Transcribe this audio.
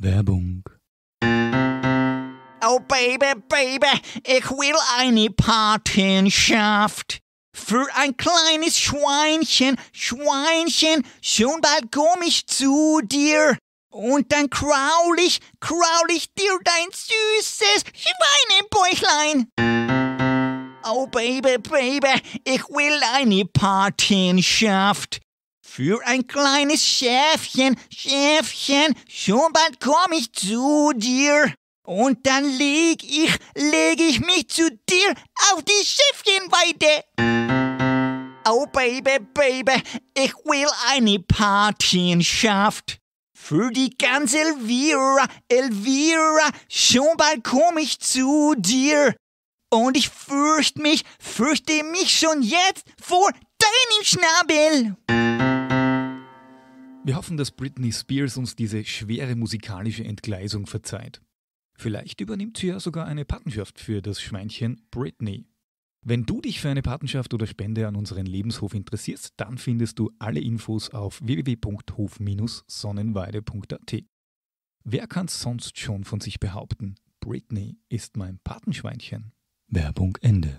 Werbung. Oh Baby, Baby, ich will eine Patenschaft. Für ein kleines Schweinchen, Schweinchen, schon bald komm ich zu dir. Und dann kraul ich, kraul ich dir dein süßes Schweinebäuchlein. Oh Baby, Baby, ich will eine Patenschaft für ein kleines Schäfchen, Schäfchen, schon bald komm ich zu dir. Und dann leg ich, leg ich mich zu dir auf die Schäfchenweide. Oh Baby, Baby, ich will eine Patenschaft. Für die ganze Elvira, Elvira, schon bald komm ich zu dir. Und ich fürchte mich, fürchte mich schon jetzt vor deinem Schnabel. Wir hoffen, dass Britney Spears uns diese schwere musikalische Entgleisung verzeiht. Vielleicht übernimmt sie ja sogar eine Patenschaft für das Schweinchen Britney. Wenn du dich für eine Patenschaft oder Spende an unseren Lebenshof interessierst, dann findest du alle Infos auf www.hof-sonnenweide.at. Wer kann's sonst schon von sich behaupten? Britney ist mein Patenschweinchen. Werbung Ende.